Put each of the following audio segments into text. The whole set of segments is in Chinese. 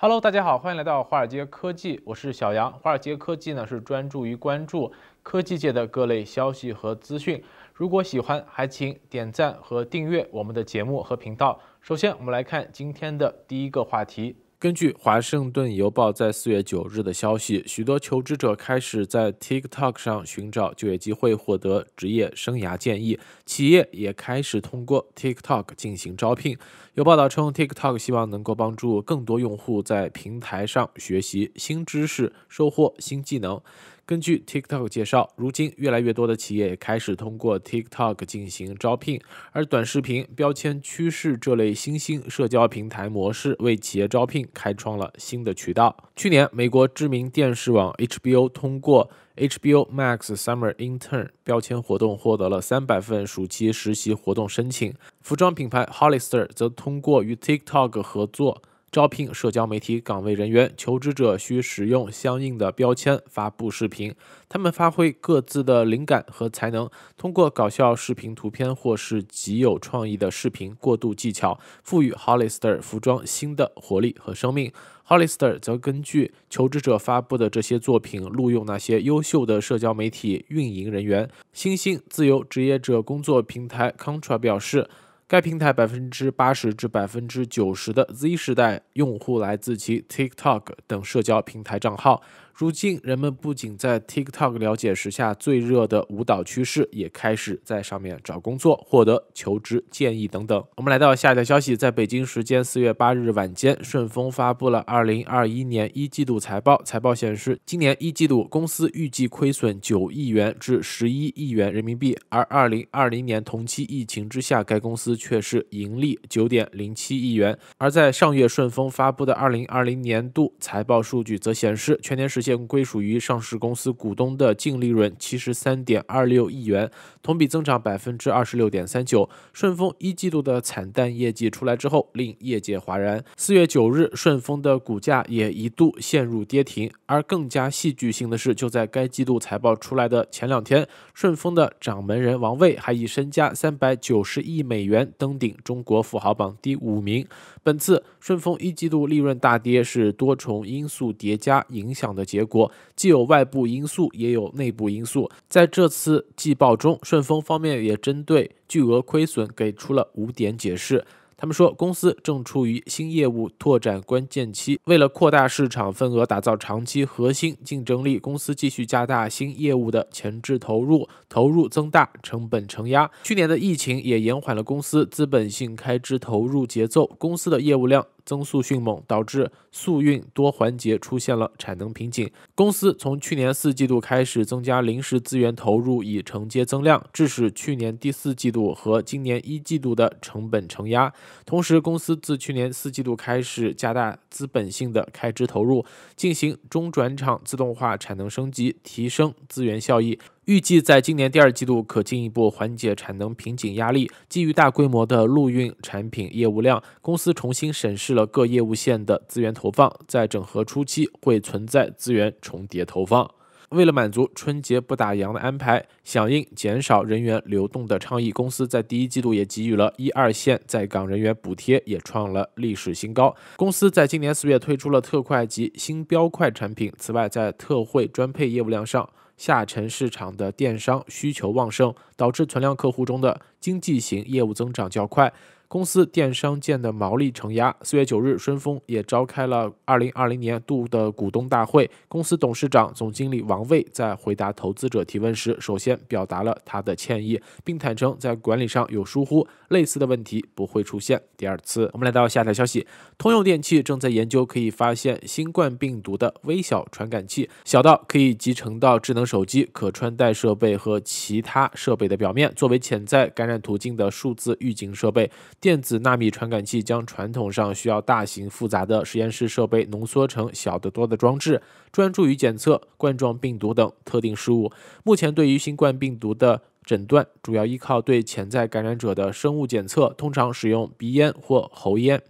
Hello，大家好，欢迎来到华尔街科技，我是小杨。华尔街科技呢是专注于关注科技界的各类消息和资讯。如果喜欢，还请点赞和订阅我们的节目和频道。首先，我们来看今天的第一个话题。根据《华盛顿邮报》在四月九日的消息，许多求职者开始在 TikTok 上寻找就业机会，获得职业生涯建议。企业也开始通过 TikTok 进行招聘。有报道称，TikTok 希望能够帮助更多用户在平台上学习新知识，收获新技能。根据 TikTok 介绍，如今越来越多的企业也开始通过 TikTok 进行招聘，而短视频、标签、趋势这类新兴社交平台模式，为企业招聘开创了新的渠道。去年，美国知名电视网 HBO 通过 HBO Max Summer Intern 标签活动，获得了300份暑期实习活动申请。服装品牌 Hollister 则通过与 TikTok 合作。招聘社交媒体岗位人员，求职者需使用相应的标签发布视频。他们发挥各自的灵感和才能，通过搞笑视频、图片或是极有创意的视频过渡技巧，赋予 Hollister 服装新的活力和生命。Hollister 则根据求职者发布的这些作品，录用那些优秀的社交媒体运营人员。新兴自由职业者工作平台 c o n t r a 表示。该平台百分之八十至百分之九十的 Z 时代用户来自其 TikTok 等社交平台账号。如今，人们不仅在 TikTok 了解时下最热的舞蹈趋势，也开始在上面找工作、获得求职建议等等。我们来到下一条消息，在北京时间四月八日晚间，顺丰发布了二零二一年一季度财报。财报显示，今年一季度公司预计亏损九亿元至十一亿元人民币，而二零二零年同期疫情之下，该公司却是盈利九点零七亿元。而在上月顺丰发布的二零二零年度财报数据则显示，全年实现。归属于上市公司股东的净利润七十三点二六亿元，同比增长百分之二十六点三九。顺丰一季度的惨淡业绩出来之后，令业界哗然。四月九日，顺丰的股价也一度陷入跌停。而更加戏剧性的是，就在该季度财报出来的前两天，顺丰的掌门人王卫还以身家三百九十亿美元登顶中国富豪榜第五名。本次顺丰一季度利润大跌是多重因素叠加影响的结。结果既有外部因素，也有内部因素。在这次季报中，顺丰方面也针对巨额亏损给出了五点解释。他们说，公司正处于新业务拓展关键期，为了扩大市场份额、打造长期核心竞争力，公司继续加大新业务的前置投入，投入增大，成本承压。去年的疫情也延缓了公司资本性开支投入节奏，公司的业务量。增速迅猛，导致速运多环节出现了产能瓶颈。公司从去年四季度开始增加临时资源投入以承接增量，致使去年第四季度和今年一季度的成本承压。同时，公司自去年四季度开始加大资本性的开支投入，进行中转场自动化产能升级，提升资源效益。预计在今年第二季度可进一步缓解产能瓶颈压力。基于大规模的陆运产品业务量，公司重新审视了各业务线的资源投放，在整合初期会存在资源重叠投放。为了满足春节不打烊的安排，响应减少人员流动的倡议，公司在第一季度也给予了一二线在岗人员补贴，也创了历史新高。公司在今年四月推出了特快及新标快产品。此外，在特惠专配业务量上。下沉市场的电商需求旺盛，导致存量客户中的经济型业务增长较快。公司电商间的毛利承压。四月九日，顺丰也召开了二零二零年度的股东大会。公司董事长、总经理王卫在回答投资者提问时，首先表达了他的歉意，并坦诚在管理上有疏忽，类似的问题不会出现第二次。我们来到下条消息：通用电气正在研究可以发现新冠病毒的微小传感器，小到可以集成到智能手机、可穿戴设备和其他设备的表面，作为潜在感染途径的数字预警设备。电子纳米传感器将传统上需要大型复杂的实验室设备浓缩成小得多的装置，专注于检测冠状病毒等特定事物。目前，对于新冠病毒的诊断主要依靠对潜在感染者的生物检测，通常使用鼻咽或喉咽，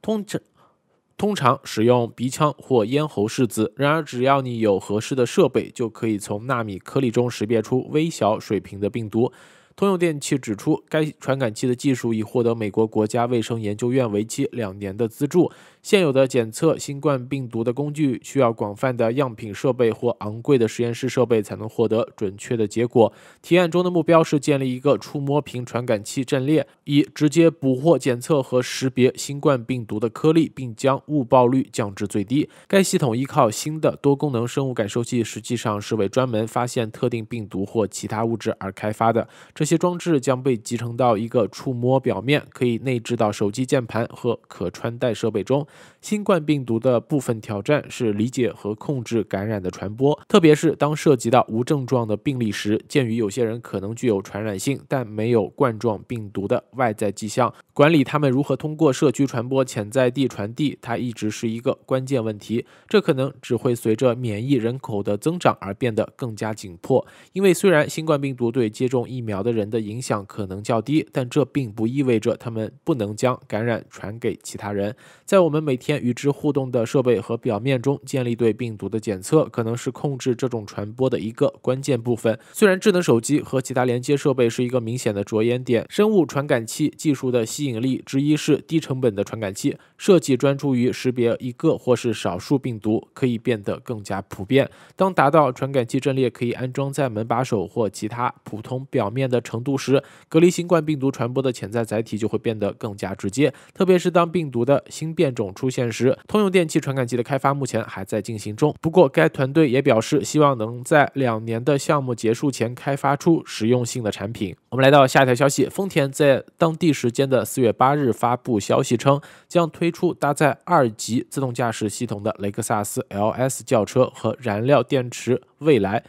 通常。通常使用鼻腔或咽喉拭子。然而，只要你有合适的设备，就可以从纳米颗粒中识别出微小水平的病毒。通用电气指出，该传感器的技术已获得美国国家卫生研究院为期两年的资助。现有的检测新冠病毒的工具需要广泛的样品设备或昂贵的实验室设备才能获得准确的结果。提案中的目标是建立一个触摸屏传感器阵列，以直接捕获、检测和识别新冠病毒的颗粒，并将误报率降至最低。该系统依靠新的多功能生物感受器，实际上是为专门发现特定病毒或其他物质而开发的。这些装置将被集成到一个触摸表面，可以内置到手机键盘和可穿戴设备中。新冠病毒的部分挑战是理解和控制感染的传播，特别是当涉及到无症状的病例时。鉴于有些人可能具有传染性但没有冠状病毒的外在迹象，管理他们如何通过社区传播、潜在地传递，它一直是一个关键问题。这可能只会随着免疫人口的增长而变得更加紧迫，因为虽然新冠病毒对接种疫苗的人的影响可能较低，但这并不意味着他们不能将感染传给其他人。在我们每天与之互动的设备和表面中建立对病毒的检测，可能是控制这种传播的一个关键部分。虽然智能手机和其他连接设备是一个明显的着眼点，生物传感器技术的吸引力之一是低成本的传感器设计，专注于识别一个或是少数病毒，可以变得更加普遍。当达到传感器阵列可以安装在门把手或其他普通表面的程度时，隔离新冠病毒传播的潜在载体就会变得更加直接，特别是当病毒的新变种。出现时，通用电气传感器的开发目前还在进行中。不过，该团队也表示，希望能在两年的项目结束前开发出实用性的产品。我们来到下一条消息，丰田在当地时间的四月八日发布消息称，将推出搭载二级自动驾驶系统的雷克萨斯 LS 轿车和燃料电池未来。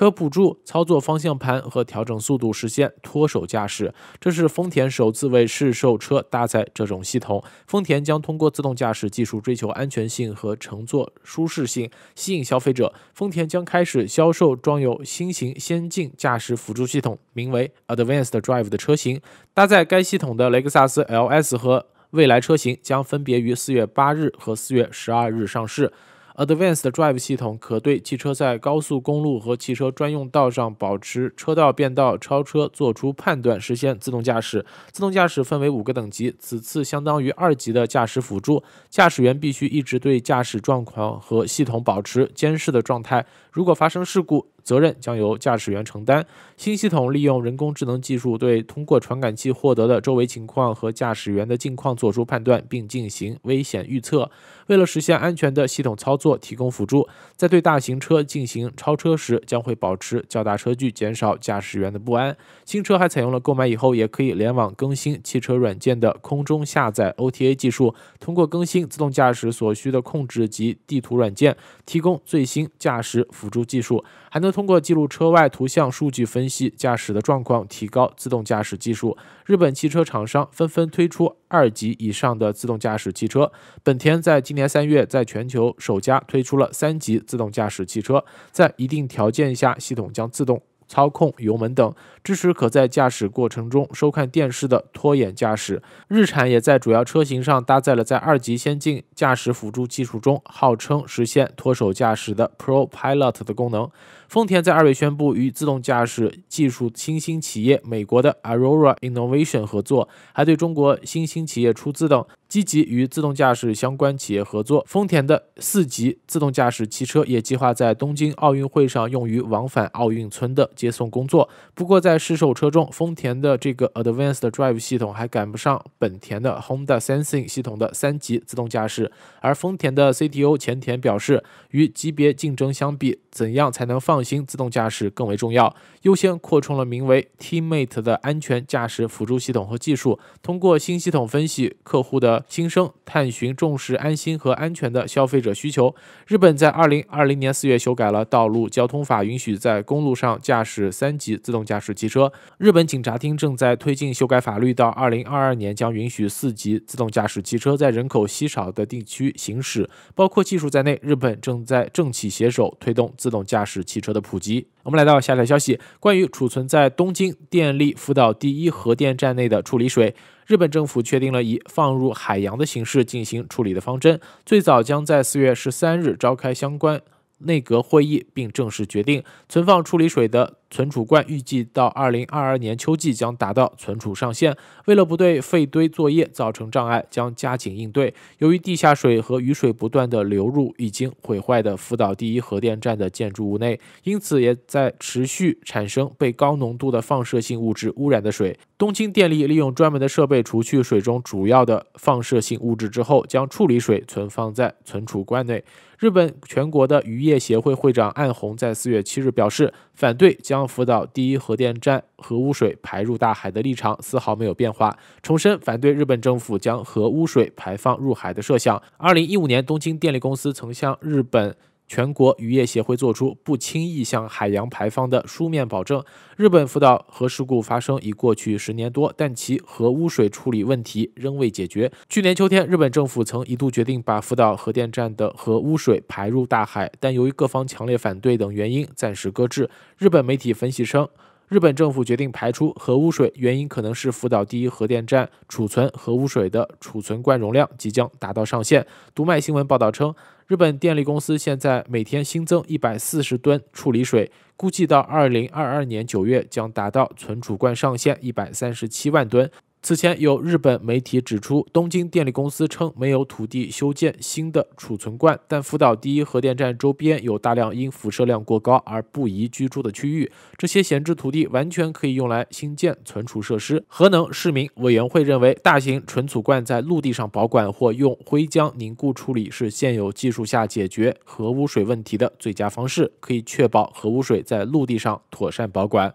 可辅助操作方向盘和调整速度，实现脱手驾驶。这是丰田首次为试售车搭载这种系统。丰田将通过自动驾驶技术追求安全性和乘坐舒适性，吸引消费者。丰田将开始销售装有新型先进驾驶辅助系统，名为 Advanced Drive 的车型。搭载该系统的雷克萨斯 LS 和未来车型将分别于四月八日和四月十二日上市。Advanced Drive 系统可对汽车在高速公路和汽车专用道上保持车道变道、超车做出判断，实现自动驾驶。自动驾驶分为五个等级，此次相当于二级的驾驶辅助。驾驶员必须一直对驾驶状况和系统保持监视的状态。如果发生事故，责任将由驾驶员承担。新系统利用人工智能技术，对通过传感器获得的周围情况和驾驶员的近况做出判断，并进行危险预测。为了实现安全的系统操作，提供辅助，在对大型车进行超车时，将会保持较大车距，减少驾驶员的不安。新车还采用了购买以后也可以联网更新汽车软件的空中下载 OTA 技术，通过更新自动驾驶所需的控制及地图软件，提供最新驾驶辅助技术。还能通过记录车外图像数据分析驾驶的状况，提高自动驾驶技术。日本汽车厂商纷纷推出二级以上的自动驾驶汽车。本田在今年三月，在全球首家推出了三级自动驾驶汽车，在一定条件下，系统将自动。操控油门等，支持可在驾驶过程中收看电视的拖延驾驶。日产也在主要车型上搭载了在二级先进驾驶辅助技术中号称实现脱手驾驶的 Pro Pilot 的功能。丰田在二月宣布与自动驾驶技术新兴企业美国的 Aurora Innovation 合作，还对中国新兴企业出资等。积极与自动驾驶相关企业合作，丰田的四级自动驾驶汽车也计划在东京奥运会上用于往返奥运村的接送工作。不过，在试售车中，丰田的这个 Advanced Drive 系统还赶不上本田的 Honda Sensing 系统的三级自动驾驶。而丰田的 CTO 前田表示，与级别竞争相比，怎样才能放心自动驾驶更为重要。优先扩充了名为 Teammate 的安全驾驶辅助系统和技术，通过新系统分析客户的。轻声探寻重视安心和安全的消费者需求。日本在二零二零年四月修改了道路交通法，允许在公路上驾驶三级自动驾驶汽车。日本警察厅正在推进修改法律，到二零二二年将允许四级自动驾驶汽车在人口稀少的地区行驶，包括技术在内，日本正在政企携手推动自动驾驶汽车的普及。我们来到下条消息，关于储存在东京电力福岛第一核电站内的处理水。日本政府确定了以放入海洋的形式进行处理的方针，最早将在四月十三日召开相关。内阁会议并正式决定，存放处理水的存储罐预计到二零二二年秋季将达到存储上限。为了不对废堆作业造成障碍，将加紧应对。由于地下水和雨水不断的流入已经毁坏的福岛第一核电站的建筑物内，因此也在持续产生被高浓度的放射性物质污染的水。东京电力利用专门的设备除去水中主要的放射性物质之后，将处理水存放在存储罐内。日本全国的渔业协会会长岸红在四月七日表示，反对将福岛第一核电站核污水排入大海的立场丝毫没有变化，重申反对日本政府将核污水排放入海的设想。二零一五年，东京电力公司曾向日本。全国渔业协会作出不轻易向海洋排放的书面保证。日本福岛核事故发生已过去十年多，但其核污水处理问题仍未解决。去年秋天，日本政府曾一度决定把福岛核电站的核污水排入大海，但由于各方强烈反对等原因，暂时搁置。日本媒体分析称，日本政府决定排出核污水原因可能是福岛第一核电站储存核污水的储存罐容量即将达到上限。读卖新闻报道称。日本电力公司现在每天新增一百四十吨处理水，估计到二零二二年九月将达到存储罐上限一百三十七万吨。此前有日本媒体指出，东京电力公司称没有土地修建新的储存罐，但福岛第一核电站周边有大量因辐射量过高而不宜居住的区域，这些闲置土地完全可以用来新建存储设施。核能市民委员会认为，大型存储罐在陆地上保管或用灰浆凝固处理是现有技术下解决核污水问题的最佳方式，可以确保核污水在陆地上妥善保管。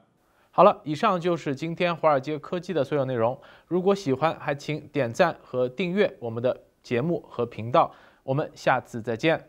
好了，以上就是今天华尔街科技的所有内容。如果喜欢，还请点赞和订阅我们的节目和频道。我们下次再见。